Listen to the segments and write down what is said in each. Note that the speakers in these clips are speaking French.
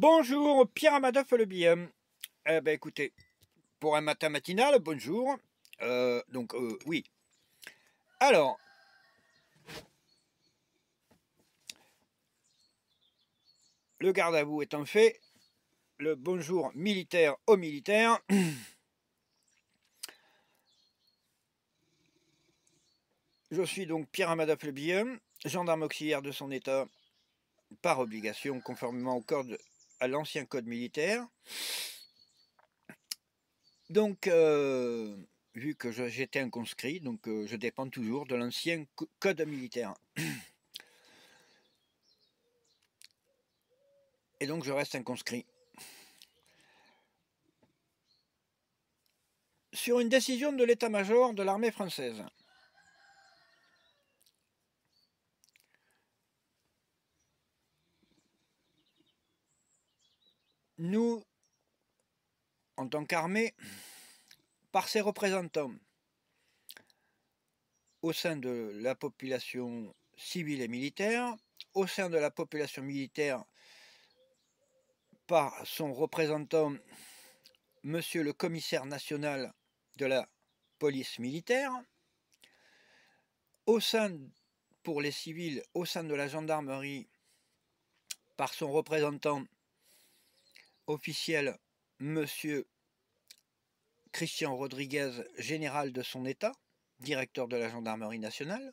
Bonjour, Pierre Amadoff le BM. Eh bien, écoutez, pour un matin matinal, bonjour. Euh, donc euh, oui. Alors, le garde à vous étant fait, le bonjour militaire aux militaires. Je suis donc Pierre Amadoff le gendarme auxiliaire de son état par obligation conformément au code à l'ancien code militaire. Donc, euh, vu que j'étais un conscrit, donc euh, je dépends toujours de l'ancien code militaire. Et donc je reste un conscrit. Sur une décision de l'état-major de l'armée française, nous, en tant qu'armée, par ses représentants au sein de la population civile et militaire, au sein de la population militaire par son représentant, monsieur le commissaire national de la police militaire, au sein, pour les civils, au sein de la gendarmerie, par son représentant, officiel Monsieur Christian Rodriguez, général de son État, directeur de la gendarmerie nationale.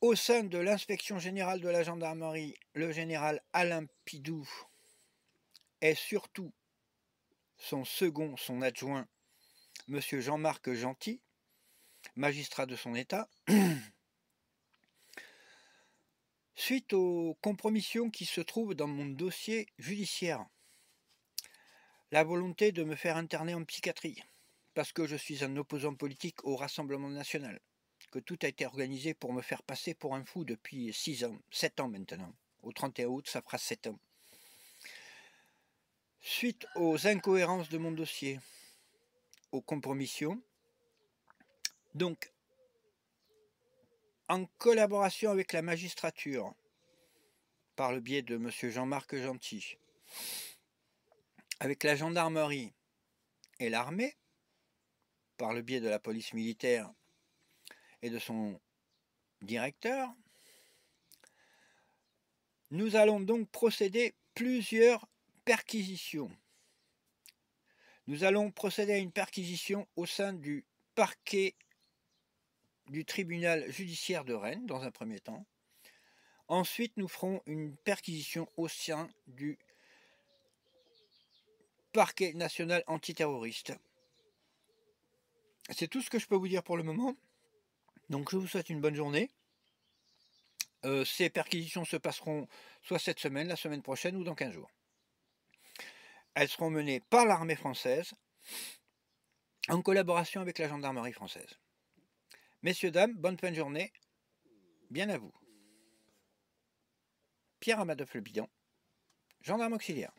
Au sein de l'inspection générale de la gendarmerie, le général Alain Pidou est surtout son second, son adjoint, M. Jean-Marc Gentil, magistrat de son État, suite aux compromissions qui se trouvent dans mon dossier judiciaire. La volonté de me faire interner en psychiatrie, parce que je suis un opposant politique au Rassemblement national, que tout a été organisé pour me faire passer pour un fou depuis 6 ans, 7 ans maintenant. Au 31 août, ça fera 7 ans. Suite aux incohérences de mon dossier, aux compromissions, donc en collaboration avec la magistrature, par le biais de M. Jean-Marc Gentil, avec la gendarmerie et l'armée, par le biais de la police militaire et de son directeur, nous allons donc procéder plusieurs perquisitions. Nous allons procéder à une perquisition au sein du parquet du tribunal judiciaire de Rennes, dans un premier temps. Ensuite, nous ferons une perquisition au sein du parquet national antiterroriste. C'est tout ce que je peux vous dire pour le moment. Donc je vous souhaite une bonne journée. Euh, ces perquisitions se passeront soit cette semaine, la semaine prochaine ou dans 15 jours. Elles seront menées par l'armée française en collaboration avec la gendarmerie française. Messieurs, dames, bonne fin de journée. Bien à vous. Pierre Amadoff le bidon, gendarme auxiliaire.